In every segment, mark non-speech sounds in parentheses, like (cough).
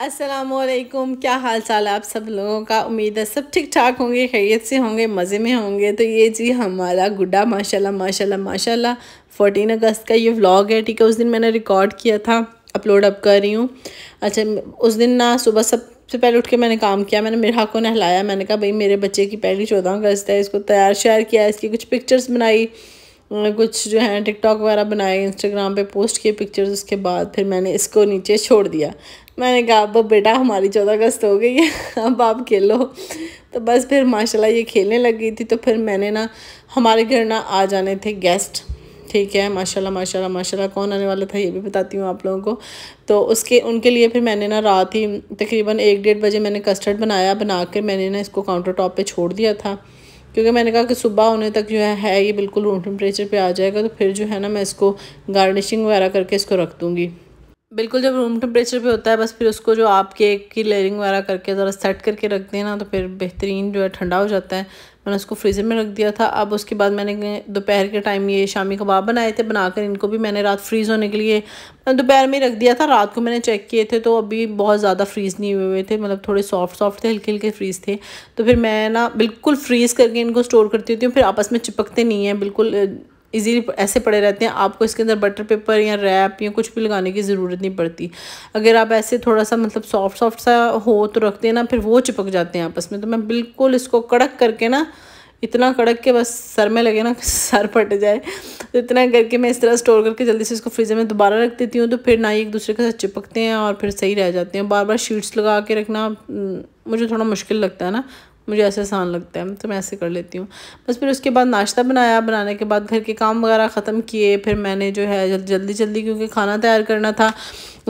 असलकुम क्या हाल चाल आप सब लोगों का उम्मीद है सब ठीक ठाक होंगे खैरियत से होंगे मज़े में होंगे तो ये जी हमारा गुड्डा माशाल्लाह माशाल्लाह माशाल्लाह फोर्टीन अगस्त का ये व्लॉग है ठीक है उस दिन मैंने रिकॉर्ड किया था अपलोड अप कर रही हूँ अच्छा उस दिन ना सुबह सब सबसे पहले उठ के मैंने काम किया मैंने मेरा को नहलाया मैंने कहा भाई मेरे बच्चे की पहली चौदह अगस्त है इसको तैयार श्यार किया इसकी कुछ पिक्चर्स बनाई कुछ जो है टिकटॉक वगैरह बनाए इंस्टाग्राम पे पोस्ट किए पिक्चर्स उसके बाद फिर मैंने इसको नीचे छोड़ दिया मैंने कहा अब बेटा हमारी चौदह अगस्त हो गई है (laughs) अब आप खेलो तो बस फिर माशाल्लाह ये खेलने लग गई थी तो फिर मैंने ना हमारे घर ना आ जाने थे गेस्ट ठीक है माशाल्लाह माशाल्लाह माशाल्लाह कौन आने वाला था ये भी बताती हूँ आप लोगों को तो उसके उनके लिए फिर मैंने ना रात ही तकरीबन एक डेढ़ बजे मैंने कस्टर्ड बनाया बना कर मैंने ना इसको काउंटर टॉप पर छोड़ दिया था क्योंकि मैंने कहा कि सुबह होने तक जो है ये बिल्कुल रूम टेम्परेचर पर आ जाएगा तो फिर जो है ना मैं इसको गार्निशिंग वगैरह करके इसको रख दूँगी बिल्कुल जब रूम टेम्परेचर पे होता है बस फिर उसको जो आप केक की लेयरिंग वगैरह करके ज़रा सेट करके रख ना तो फिर बेहतरीन जो है ठंडा हो जाता है मैंने उसको फ्रीज़र में रख दिया था अब उसके बाद मैंने दोपहर के टाइम ये शामी कबाब बनाए थे बनाकर इनको भी मैंने रात फ्रीज़ होने के लिए दोपहर में रख दिया था रात को मैंने चेक किए थे तो अभी बहुत ज़्यादा फ्रीज़ नहीं हुए हुए थे मतलब थोड़े सॉफ्ट सॉफ्ट थे हल्के हल्के फ्रीज़ थे तो फिर मैं ना बिल्कुल फ्रीज़ करके इनको स्टोर करती होती हूँ फिर आपस में चिपकते नहीं हैं बिल्कुल इजीली ऐसे पड़े रहते हैं आपको इसके अंदर बटर पेपर या रैप या कुछ भी लगाने की ज़रूरत नहीं पड़ती अगर आप ऐसे थोड़ा सा मतलब सॉफ्ट सॉफ्ट सा हो तो रखते हैं ना फिर वो चिपक जाते हैं आपस में तो मैं बिल्कुल इसको कड़क करके ना इतना कड़क के बस सर में लगे ना (laughs) सर फट जाए तो इतना करके मैं इस तरह स्टोर करके जल्दी से इसको फ्रीजर में दोबारा रख देती हूँ तो फिर ना ही एक दूसरे के साथ चिपकते हैं और फिर सही रह जाते हैं बार बार शीट्स लगा के रखना मुझे थोड़ा मुश्किल लगता है ना मुझे ऐसे आसान लगता है तो मैं ऐसे कर लेती हूँ बस फिर उसके बाद नाश्ता बनाया बनाने के बाद घर के काम वगैरह ख़त्म किए फिर मैंने जो है जल, जल्दी जल्दी क्योंकि खाना तैयार करना था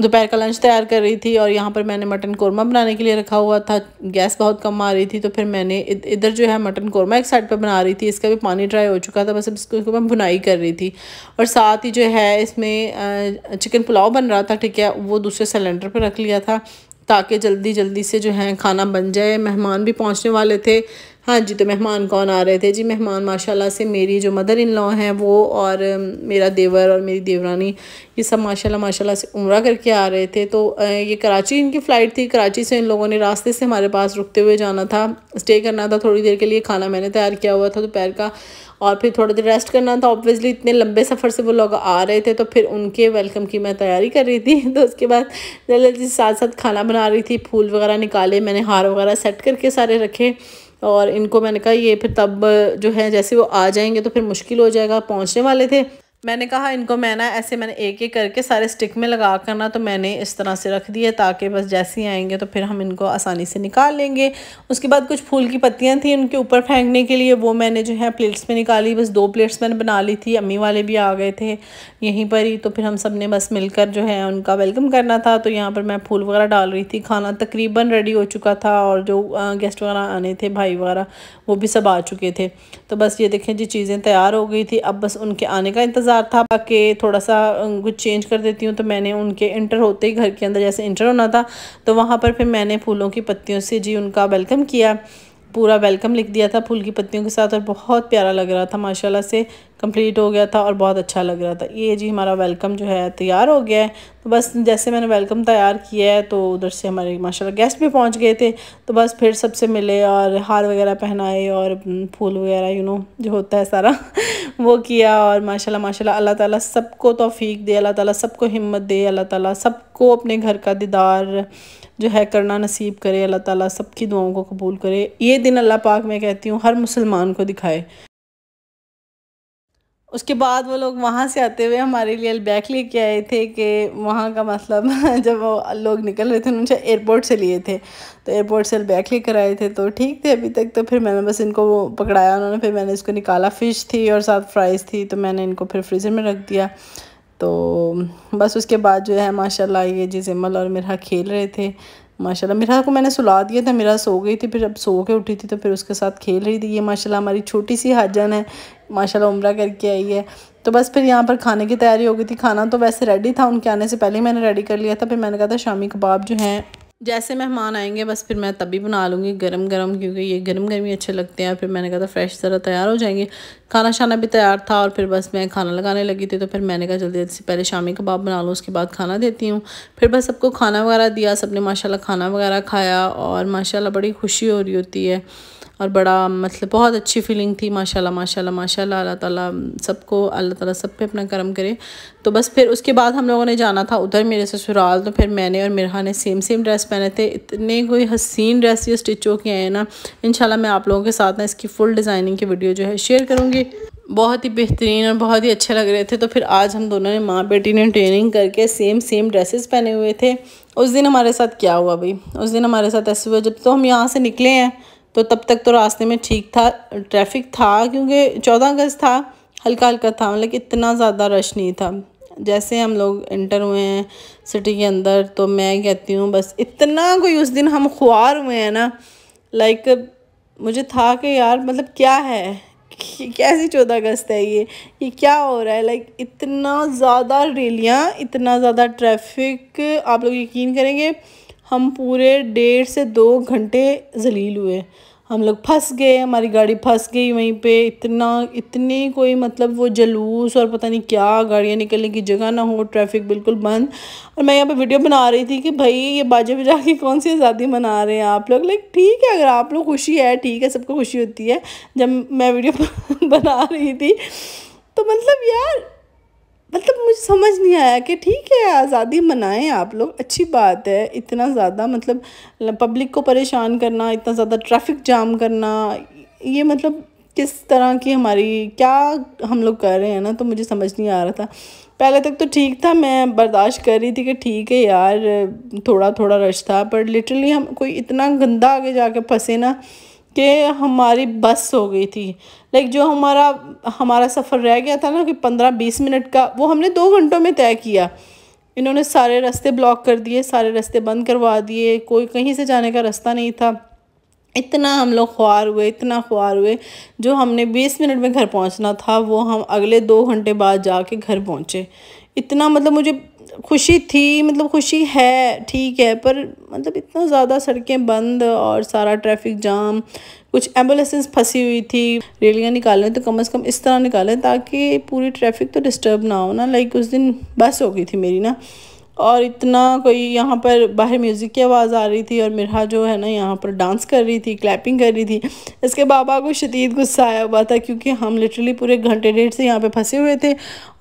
दोपहर का लंच तैयार कर रही थी और यहाँ पर मैंने मटन कौरमा बनाने के लिए रखा हुआ था गैस बहुत कम आ रही थी तो फिर मैंने इधर जो है मटन कौरमा एक साइड पर बना रही थी इसका भी पानी ड्राई हो चुका था बस अब इसको मैं बुनाई कर रही थी और साथ ही जो है इसमें चिकन पुलाव बन रहा था ठीक है वो दूसरे सिलेंडर पर रख लिया था ताकि जल्दी जल्दी से जो है खाना बन जाए मेहमान भी पहुंचने वाले थे हाँ जी तो मेहमान कौन आ रहे थे जी मेहमान माशाल्लाह से मेरी जो मदर इन लॉ हैं वो और मेरा देवर और मेरी देवरानी ये सब माशाल्लाह माशाल्लाह से उम्र करके आ रहे थे तो ये कराची इनकी फ़्लाइट थी कराची से इन लोगों ने रास्ते से हमारे पास रुकते हुए जाना था स्टे करना था थोड़ी देर के लिए खाना मैंने तैयार किया हुआ था दोपहर का और फिर थोड़ी देर रेस्ट करना था ऑब्वियसली इतने लंबे सफ़र से वो लोग आ रहे थे तो फिर उनके वेलकम की मैं तैयारी कर रही थी (laughs) तो उसके बाद जल्दी जल्दी साथ साथ खाना बना रही थी फूल वगैरह निकाले मैंने हार वगैरह सेट करके सारे रखे और इनको मैंने कहा ये फिर तब जो है जैसे वो आ जाएंगे तो फिर मुश्किल हो जाएगा पहुँचने वाले थे मैंने कहा इनको मैं ना ऐसे मैंने एक एक करके सारे स्टिक में लगा कर ना तो मैंने इस तरह से रख दिए ताकि बस जैसे ही आएंगे तो फिर हम इनको आसानी से निकाल लेंगे उसके बाद कुछ फूल की पत्तियाँ थी उनके ऊपर फेंकने के लिए वो मैंने जो है प्लेट्स में निकाली बस दो प्लेट्स मैंने बना ली थी अम्मी वाले भी आ गए थे यहीं पर ही तो फिर हम सब ने बस मिलकर जो है उनका वेलकम करना था तो यहाँ पर मैं फूल वगैरह डाल रही थी खाना तकरीबन रेडी हो चुका था और जो गेस्ट वगैरह आने थे भाई वगैरह वो भी सब आ चुके थे तो बस ये देखें जी चीज़ें तैयार हो गई थी अब बस उनके आने का इंतज़ार हज़ार था कि थोड़ा सा कुछ चेंज कर देती हूँ तो मैंने उनके इंटर होते ही घर के अंदर जैसे इंटर होना था तो वहाँ पर फिर मैंने फूलों की पत्तियों से जी उनका वेलकम किया पूरा वेलकम लिख दिया था फूल की पत्तियों के साथ और बहुत प्यारा लग रहा था माशाल्लाह से कंप्लीट हो गया था और बहुत अच्छा लग रहा था ये जी हमारा वेलकम जो है तैयार हो गया है तो बस जैसे मैंने वेलकम तैयार किया है तो उधर से हमारे माशाल्लाह गेस्ट भी पहुंच गए थे तो बस फिर सबसे मिले और हार वगैरह पहनाए और फूल वगैरह यू नो जो होता है सारा (laughs) वो किया और माशाल्लाह माशाल्लाह अल्लाह ताला सबको तौफीक दे अल्लाह ताला सबको हिम्मत दे अल्लाह ताला सबको अपने घर का दीदार जो है करना नसीब करे अल्लाह ताला सबकी दुआओं को कबूल करे ये दिन अल्लाह पाक मैं कहती हूँ हर मुसलमान को दिखाए उसके बाद वो लोग वहाँ से आते हुए हमारे लिए बैग लेके आए थे कि वहाँ का मतलब (laughs) जब वो लोग निकल रहे थे उनसे एयरपोर्ट से लिए थे तो एयरपोर्ट से बैग लेकर आए थे तो ठीक थे अभी तक तो फिर मैंने बस इनको वो पकड़ाया उन्होंने फिर मैंने इसको निकाला फ़िश थी और साथ फ्राइज़ थी तो मैंने इनको फिर फ्रीज़र में रख दिया तो बस उसके बाद जो है माशाल्लाह ये जी और मेरा खेल रहे थे माशाल्लाह मिरा को मैंने सुला दिया था मिरा सो गई थी फिर अब सो के उठी थी तो फिर उसके साथ खेल रही थी ये माशाल्लाह हमारी छोटी सी हाजन है माशाल्लाह उम्र करके आई है तो बस फिर यहाँ पर खाने की तैयारी हो गई थी खाना तो वैसे रेडी था उनके आने से पहले ही मैंने रेडी कर लिया था फिर मैंने कहा था शामी कबाब जो हैं जैसे मेहमान आएंगे बस फिर मैं तभी बना लूँगी गरम गरम क्योंकि ये गरम गर्मी ही अच्छे लगते हैं फिर मैंने कहा था फ्रेश ज़रा तैयार हो जाएंगे खाना शाना भी तैयार था और फिर बस मैं खाना लगाने लगी थी तो फिर मैंने कहा जल्दी जल्दी से पहले शामी कबाब बना लूँ उसके बाद खाना देती हूँ फिर बस सबको खाना वगैरह दिया सबने माशाल्लाह खाना वगैरह खाया और माशाला बड़ी खुशी हो रही होती है और बड़ा मतलब बहुत अच्छी फीलिंग थी माशाल्लाह माशाल्लाह माशाल्लाह अल्लाह ताला सबको अल्लाह ताला सब पे अपना करम करे तो बस फिर उसके बाद हम लोगों ने जाना था उधर मेरे ससुराल तो फिर मैंने और मेरा ने सेम सेम ड्रेस पहने थे इतने कोई हसीन ड्रेस ये स्टिच हो के आए हैं ना इन मैं आप लोगों के साथ ना इसकी फुल डिज़ाइनिंग की वीडियो जो है शेयर करूँगी बहुत ही बेहतरीन और बहुत ही अच्छे लग रहे थे तो फिर आज हम दोनों ने माँ बेटी ने ट्रेनिंग करके सेम सेम ड्रेसेस पहने हुए थे उस दिन हमारे साथ क्या हुआ भाई उस दिन हमारे साथ ऐसे हुआ जब तो हम यहाँ से निकले हैं तो तब तक तो रास्ते में ठीक था ट्रैफिक था क्योंकि चौदह अगस्त था हल्का हल्का था मतलब इतना ज़्यादा रश नहीं था जैसे हम लोग इंटर हुए हैं सिटी के अंदर तो मैं कहती हूँ बस इतना कोई उस दिन हम ख्वार हुए हैं ना लाइक मुझे था कि यार मतलब क्या है कैसी चौदह अगस्त है ये ये क्या हो रहा है लाइक इतना ज़्यादा रेलियाँ इतना ज़्यादा ट्रैफिक आप लोग यकीन करेंगे हम पूरे डेढ़ से दो घंटे जलील हुए हम लोग फंस गए हमारी गाड़ी फंस गई वहीं पे इतना इतनी कोई मतलब वो जलूस और पता नहीं क्या गाड़ियाँ निकलने की जगह ना हो ट्रैफिक बिल्कुल बंद और मैं यहाँ पे वीडियो बना रही थी कि भाई ये बाजा बजा के कौन सी आज़ादी मना रहे हैं आप लोग लाइक ठीक है अगर आप लोग खुशी है ठीक है सबको खुशी होती है जब मैं वीडियो (laughs) बना रही थी तो मतलब यार मतलब मुझे समझ नहीं आया कि ठीक है आज़ादी मनाएं आप लोग अच्छी बात है इतना ज़्यादा मतलब पब्लिक को परेशान करना इतना ज़्यादा ट्रैफिक जाम करना ये मतलब किस तरह की हमारी क्या हम लोग कर रहे हैं ना तो मुझे समझ नहीं आ रहा था पहले तक तो ठीक था मैं बर्दाश्त कर रही थी कि ठीक है यार थोड़ा थोड़ा रश था पर लिटरली हम कोई इतना गंदा आगे कर फंसे ना कि हमारी बस हो गई थी लाइक जो हमारा हमारा सफ़र रह गया था ना कि पंद्रह बीस मिनट का वो हमने दो घंटों में तय किया इन्होंने सारे रास्ते ब्लॉक कर दिए सारे रास्ते बंद करवा दिए कोई कहीं से जाने का रास्ता नहीं था इतना हम लोग ख्वार हुए इतना ख्वार हुए जो हमने बीस मिनट में घर पहुंचना था वो हम अगले दो घंटे बाद जाके घर पहुंचे इतना मतलब मुझे खुशी थी मतलब खुशी है ठीक है पर मतलब इतना ज़्यादा सड़कें बंद और सारा ट्रैफिक जाम कुछ एम्बुलेंसेस फंसी हुई थी रेलियाँ निकालें तो कम से कम इस तरह निकालें ताकि पूरी ट्रैफिक तो डिस्टर्ब ना हो ना लाइक उस दिन बस हो गई थी मेरी ना और इतना कोई यहाँ पर बाहर म्यूज़िक की आवाज़ आ रही थी और मिर्हा जो है ना यहाँ पर डांस कर रही थी क्लैपिंग कर रही थी इसके बाबा को शदीद गुस्सा आया हुआ था क्योंकि हम लिटरली पूरे घंटे डेढ़ से यहाँ पे फंसे हुए थे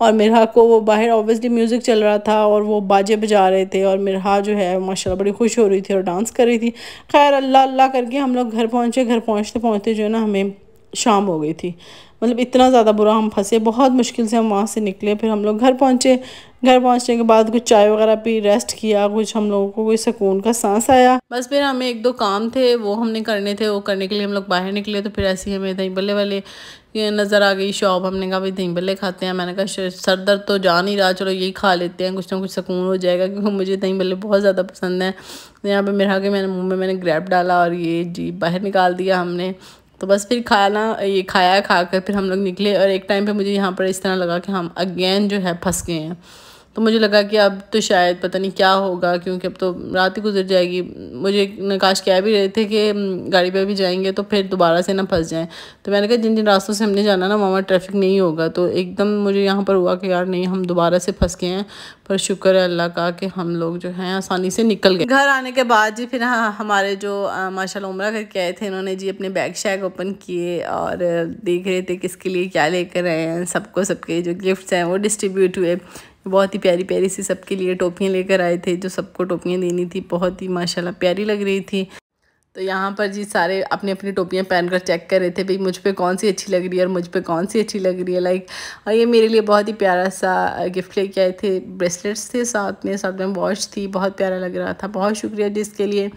और मिर्हा को वो बाहर ऑब्वियसली म्यूज़िक चल रहा था और वो बाजे बजा रहे थे और मिर्हा जो है माशा बड़ी खुश हो रही थी और डांस कर रही थी खैर अल्लाह अल्लाह करके हम लोग घर पहुँचे घर पहुँचते पहुँचते जो है ना हमें शाम हो गई थी मतलब इतना ज़्यादा बुरा हम फंसे बहुत मुश्किल से हम वहाँ से निकले फिर हम लोग घर पहुँचे घर पहुंचने के बाद कुछ चाय वगैरह पी रेस्ट किया कुछ हम लोगों को कोई सुकून का सांस आया बस फिर हमें एक दो काम थे वो हमने करने थे वो करने के लिए हम लोग बाहर निकले तो फिर ऐसे ही हमें दही बल्ले वाले नज़र आ गई शॉप हमने कहा भाई दही बल्ले खाते हैं मैंने कहा सर दर्द तो जा नहीं रहा चलो यही खा लेते हैं कुछ ना कुछ सुकून हो जाएगा क्योंकि मुझे दही बल्ले बहुत ज़्यादा पसंद है तो यहाँ पर मेरा कि मैंने मुँह में मैंने ग्रैप डाला और ये जी बाहर निकाल दिया हमने तो बस फिर खाना ये खाया खा कर फिर हम लोग निकले और एक टाइम पे मुझे यहाँ पर इस तरह लगा कि हम अगेन जो है फंस गए हैं तो मुझे लगा कि अब तो शायद पता नहीं क्या होगा क्योंकि अब तो रात ही गुजर जाएगी मुझे नकाश कह भी रहे थे कि गाड़ी पे भी जाएंगे तो फिर दोबारा से ना फंस जाएं तो मैंने कहा जिन जिन रास्तों से हमने जाना ना वहाँ ट्रैफिक नहीं होगा तो एकदम मुझे यहाँ पर हुआ कि यार नहीं हम दोबारा से फंस गए हैं पर शुक्र है अल्लाह का कि हम लोग जो हैं आसानी से निकल गए घर आने के बाद जी फिर हाँ हमारे जो माशा उम्र करके आए थे इन्होंने जी अपने बैग शैग ओपन किए और देख रहे थे किसके लिए क्या लेकर आए हैं सबको सबके जो गिफ्ट्स हैं वो डिस्ट्रीब्यूट हुए बहुत ही प्यारी प्यारी सी सबके लिए टोपियाँ लेकर आए थे जो सबको टोपियाँ देनी थी बहुत ही माशाल्लाह प्यारी लग रही थी तो यहाँ पर जी सारे अपनी अपनी टोपियाँ पहनकर चेक कर रहे थे भाई मुझ पर कौन सी अच्छी लग रही है और मुझ पर कौन सी अच्छी लग रही है लाइक और ये मेरे लिए बहुत ही प्यारा सा गिफ्ट लेके आए थे ब्रेसलेट्स थे साथ में साथ में वॉच थी बहुत प्यारा लग रहा था बहुत शुक्रिया जिसके लिए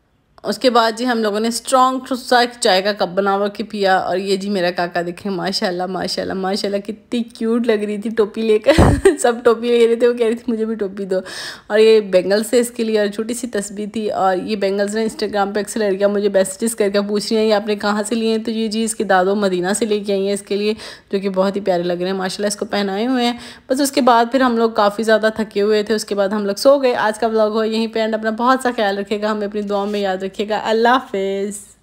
उसके बाद जी हम लोगों ने स्ट्रॉन्ग सा चाय का कप बनावा के पिया और ये जी मेरा काका देखे माशाल्लाह माशाल्लाह माशाल्लाह कितनी क्यूट लग रही थी टोपी लेकर (laughs) सब टोपी ले रहे थे वो कह रही थी मुझे भी टोपी दो और ये बेंगल्स थे इसके लिए और छोटी सी तस्वीर थी और ये बेंगल्स ने इंस्टाग्राम पर अक्सर लड़कियाँ मुझे मैसेजेस करके पूछ रही हैं ये आपने कहाँ से लिए हैं तो ये जी इसके दादो मदीना से लेके आई हैं इसके लिए जो कि बहुत ही प्यारे लग रहे हैं माशाला इसको पहनाए हुए हैं बस उसके बाद फिर हम लोग काफ़ी ज़्यादा थके हुए थे उसके बाद हम लोग सो गए आज का ब्लॉग हो यहीं पर एंड अपना बहुत सा ख्याल रखेगा हमें अपनी दुआ में याद Okay, love this.